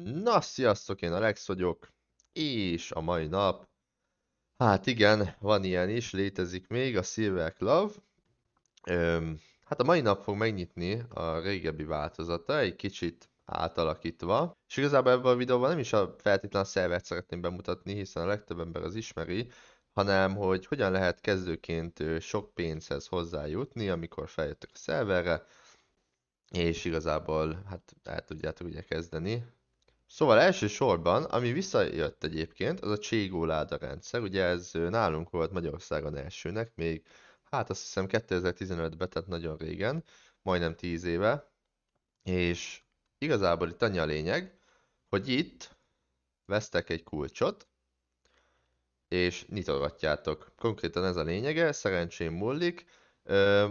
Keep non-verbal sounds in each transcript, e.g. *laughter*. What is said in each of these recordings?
Na, sziasztok, én Alex vagyok, és a mai nap, hát igen, van ilyen is, létezik még, a Silver Club. Öm, hát a mai nap fog megnyitni a régebbi változata, egy kicsit átalakítva. És igazából ebben a videóban nem is a feltétlen szervert szeretném bemutatni, hiszen a legtöbb ember az ismeri, hanem hogy hogyan lehet kezdőként sok pénzhez hozzájutni, amikor feljöttök a szerverre, és igazából hát el tudjátok ugye kezdeni, Szóval elsősorban, ami visszajött egyébként, az a Cségó láda rendszer, ugye ez nálunk volt Magyarországon elsőnek, még hát azt hiszem 2015-ben, tehát nagyon régen, majdnem 10 éve, és igazából itt annyi a lényeg, hogy itt vesztek egy kulcsot, és nyitogatjátok. Konkrétan ez a lényege, szerencsém múlik,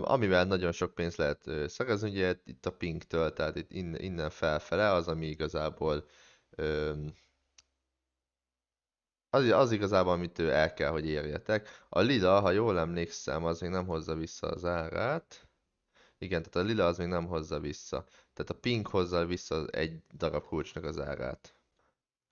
amivel nagyon sok pénzt lehet szerezni, ugye itt a pinktől, tehát itt innen felfele az, ami igazából az, az igazából, amit ő el kell, hogy érjetek. A lila, ha jól emlékszem, az még nem hozza vissza az árát. Igen, tehát a lila az még nem hozza vissza. Tehát a pink hozza vissza egy darab kulcsnak az árát.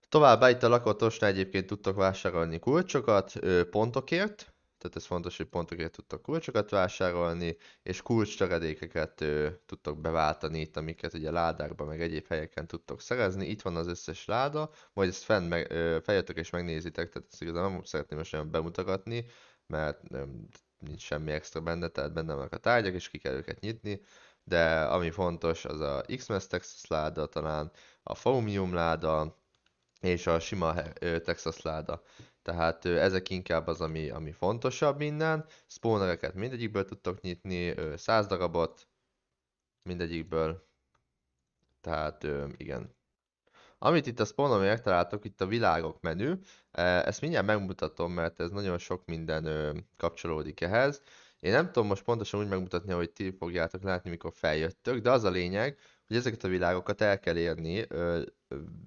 Továbbá itt a lakott egyébként tudtok vásárolni kulcsokat pontokért, tehát ez fontos, hogy pontokért tudtak kulcsokat vásárolni, és kulcstagedékeket tudtak beváltani itt, amiket ugye ládákban, meg egyéb helyeken tudtok szerezni. Itt van az összes láda, majd ezt fenn feljöttök és megnézitek, tehát ezt igazán nem szeretném most olyan bemutatni, mert nem, nincs semmi extra benne, tehát benne vannak a tárgyak, és ki kell őket nyitni, de ami fontos, az a x Texas láda talán, a Faumium láda, és a sima Texas láda. Tehát ezek inkább az, ami, ami fontosabb minden. Spawnereket mindegyikből tudtok nyitni, 100 darabot mindegyikből. Tehát igen. Amit itt a spawnon megtaláltok, itt a világok menü, e, ezt mindjárt megmutatom, mert ez nagyon sok minden kapcsolódik ehhez. Én nem tudom most pontosan úgy megmutatni, hogy ti fogjátok látni, mikor feljöttök, de az a lényeg, hogy ezeket a világokat el kell érni ö,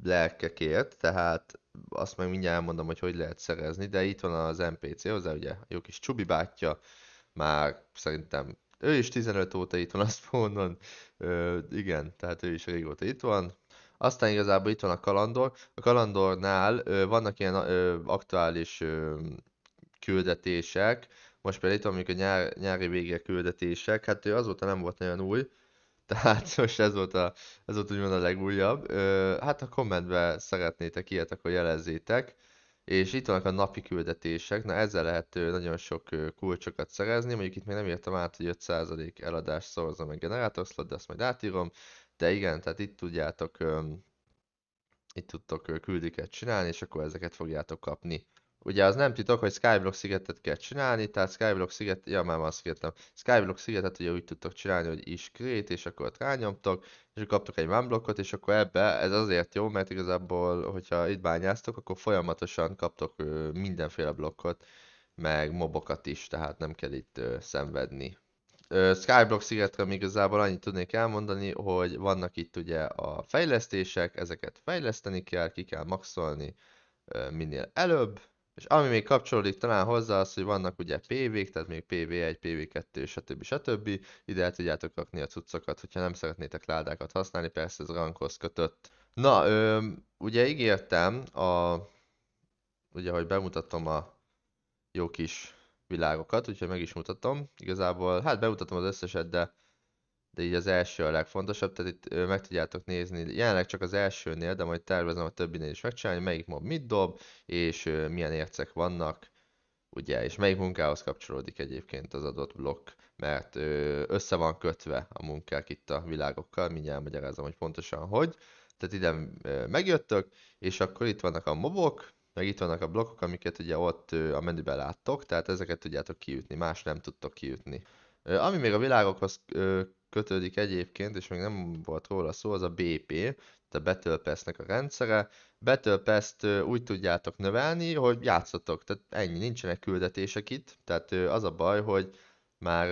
lelkekért, tehát azt meg mindjárt elmondom, hogy hogy lehet szerezni, de itt van az NPC hozzá, ugye, jó kis Csubi bátyja, már szerintem ő is 15 óta itt van, azt mondom, ö, igen, tehát ő is régóta itt van. Aztán igazából itt van a kalandor. A kalandornál ö, vannak ilyen ö, aktuális ö, küldetések, most például itt van a nyár, nyári vége küldetések, hát ő azóta nem volt nagyon új, tehát most ez volt, a, ez volt úgymond a legújabb. Ö, hát a kommentbe szeretnétek ilyet, akkor jelezzétek. És itt vannak a napi küldetések, na ezzel lehet nagyon sok kulcsokat szerezni, mondjuk itt még nem értem át, hogy 5% eladás meg generátor generátorszlot, de azt majd átírom, de igen, tehát itt tudjátok, itt tudtok küldiket csinálni, és akkor ezeket fogjátok kapni. Ugye az nem titok, hogy Skyblock szigetet kell csinálni, tehát Skyblock sziget, ja már van szigetem, Skyblock szigetet ugye úgy tudtok csinálni, hogy is create, és akkor ott rányomtok, és kaptok egy vámblokkot, és akkor ebbe, ez azért jó, mert igazából, hogyha itt bányáztok, akkor folyamatosan kaptok mindenféle blokkot, meg mobokat is, tehát nem kell itt szenvedni. Skyblock szigetre még igazából annyit tudnék elmondani, hogy vannak itt ugye a fejlesztések, ezeket fejleszteni kell, ki kell maxolni minél előbb, és ami még kapcsolódik talán hozzá az, hogy vannak ugye PV-k, tehát még PV1, PV2, stb. stb. Ide el tudjátok rakni a cuccokat, hogyha nem szeretnétek ládákat használni, persze ez rankhoz kötött. Na, ö, ugye ígértem, a, ugye, hogy bemutatom a jó kis világokat, úgyhogy meg is mutatom. Igazából, hát bemutatom az összeset, de de így az első a legfontosabb, tehát itt meg tudjátok nézni, jelenleg csak az elsőnél, de majd tervezem a többinél is megcsinálni, melyik mob mit dob, és milyen ércek vannak, ugye, és melyik munkához kapcsolódik egyébként az adott blokk, mert össze van kötve a munkák itt a világokkal, mindjárt magyarázom, hogy pontosan hogy. Tehát ide megjöttök, és akkor itt vannak a mobok, meg itt vannak a blokkok, amiket ugye ott a menüben láttok, tehát ezeket tudjátok kiütni, más nem tudtok kiütni. Ami még a világokhoz kötődik egyébként, és még nem volt róla szó, az a BP, a Battle Pass-nek a rendszere. Battle Pass-t úgy tudjátok növelni, hogy játszotok, tehát ennyi, nincsenek küldetések itt, tehát az a baj, hogy már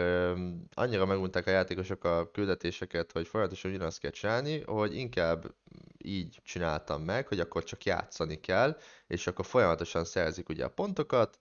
annyira megunták a játékosok a küldetéseket, hogy folyamatosan ugyanazt kell csinálni, hogy inkább így csináltam meg, hogy akkor csak játszani kell, és akkor folyamatosan szerzik ugye a pontokat,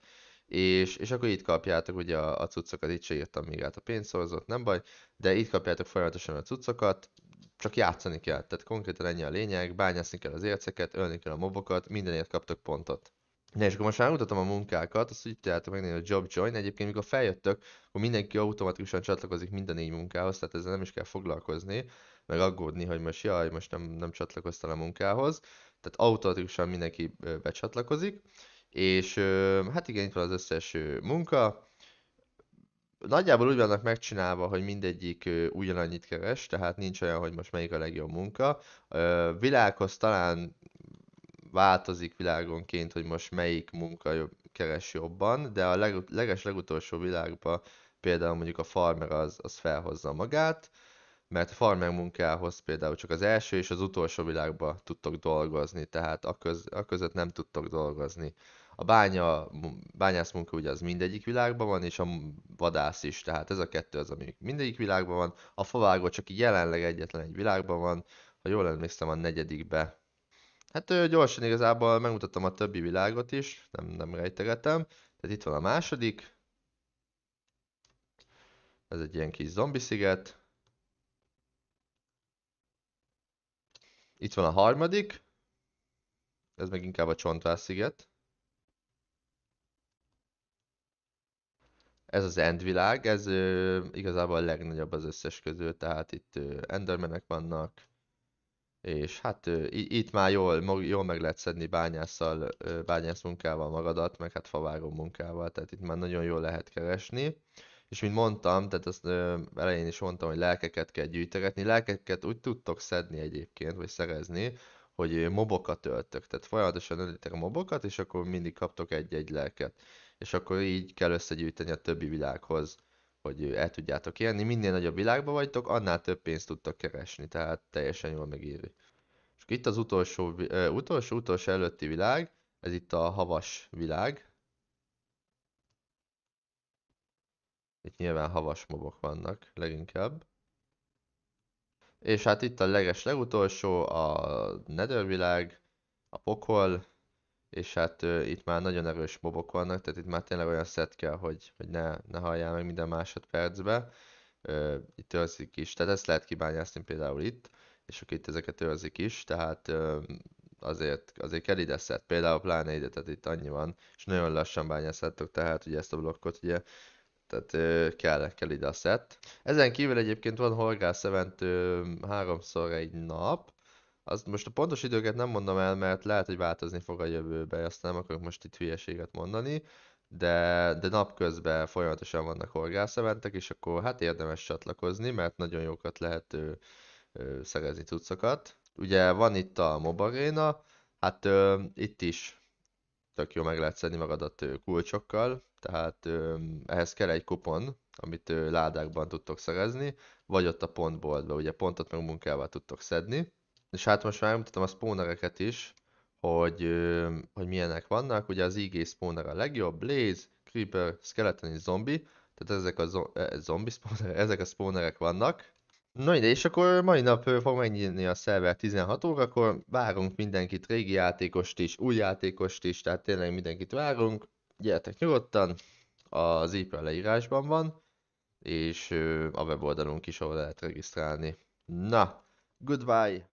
és, és akkor itt kapjátok ugye a, a cuccokat, itt se írtam még át a pénzszorzót, nem baj, de itt kapjátok folyamatosan a cuccokat, csak játszani kell, tehát konkrétan ennyi a lényeg, bányászni kell az érceket, ölni kell a mobokat, mindenért kaptok pontot. Na és akkor most már mutatom a munkákat, azt úgy tudjátok megnézni a Job Join, egyébként mikor feljöttök, akkor mindenki automatikusan csatlakozik minden négy munkához, tehát ezzel nem is kell foglalkozni, meg aggódni, hogy most jaj, most nem, nem csatlakoztál a munkához, tehát automatikusan mindenki becsatlakozik, és hát igen, itt van az összes munka. Nagyjából úgy vannak megcsinálva, hogy mindegyik ugyanannyit keres, tehát nincs olyan, hogy most melyik a legjobb munka. Világhoz talán változik világonként, hogy most melyik munka jobb, keres jobban, de a leg, leges legutolsó világban például mondjuk a farmer az, az felhozza magát, mert farmer munkához például csak az első és az utolsó világban tudtok dolgozni, tehát a, köz, a között nem tudtok dolgozni. A bánya, bányász munka ugye az mindegyik világban van, és a vadász is, tehát ez a kettő az, ami mindegyik világban van. A favágó csak jelenleg egyetlen egy világban van, ha jól emlékszem a negyedikbe. Hát gyorsan igazából megmutattam a többi világot is, nem, nem rejtegetem. Tehát itt van a második. Ez egy ilyen kis zombi sziget. Itt van a harmadik. Ez meg inkább a csontvász Ez az Endvilág, ez ö, igazából a legnagyobb az összes közül, tehát itt ö, Endermenek vannak, és hát ö, itt már jól, jól meg lehet szedni bányásszal, ö, bányász munkával magadat, meg hát favágó munkával, tehát itt már nagyon jól lehet keresni és mint mondtam, tehát azt ö, elején is mondtam, hogy lelkeket kell gyűjtegetni. lelkeket úgy tudtok szedni egyébként, vagy szerezni, hogy mobokat öltök, tehát folyamatosan ölitek a mobokat, és akkor mindig kaptok egy-egy lelket, és akkor így kell összegyűjteni a többi világhoz, hogy el tudjátok élni, minél nagyobb világban vagytok, annál több pénzt tudtok keresni, tehát teljesen jól megírni. És itt az utolsó, ö, utolsó, utolsó előtti világ, ez itt a havas világ, Itt nyilván havas mobok vannak leginkább. És hát itt a leges legutolsó, a nethervilág, a pokol, és hát uh, itt már nagyon erős mobok vannak, tehát itt már tényleg olyan szett kell, hogy, hogy ne, ne halljál meg minden másodpercbe. Uh, itt őrzik is, tehát ezt lehet kibányászni például itt, és akkor itt ezeket őrzik is, tehát uh, azért, azért kell ide szett, például pláne ide, tehát itt annyi van, és nagyon lassan bányászhatok, tehát ugye ezt a blokkot ugye tehát kell, kell ide a szett. Ezen kívül egyébként van horgász event háromszor egy nap. Azt most a pontos időket nem mondom el, mert lehet, hogy változni fog a jövőben, azt nem akarok most itt hülyeséget mondani, de, de napközben folyamatosan vannak horgász és akkor hát érdemes csatlakozni, mert nagyon jókat lehet ö, ö, szerezni cuccokat. Ugye van itt a Mobaréna, hát ö, itt is tök jó meg lehet szedni magadat kulcsokkal, tehát ehhez kell egy kupon, amit ládákban tudtok szerezni, vagy ott a pontboltban, ugye pontot meg munkával tudtok szedni. És hát most már mutatom a spawnereket is, hogy, hogy milyenek vannak. Ugye az IG spawner a legjobb, Blaze, Creeper, Skeleton és Zombie, tehát ezek a zo- eh, zombie spawner, *laughs* ezek a spawnerek vannak. Na ide, és akkor mai nap fog megnyitni a szerver 16 órakor, várunk mindenkit, régi játékost is, új játékost is, tehát tényleg mindenkit várunk, gyertek nyugodtan, az IP leírásban van, és a weboldalunk is, ahol lehet regisztrálni. Na, goodbye!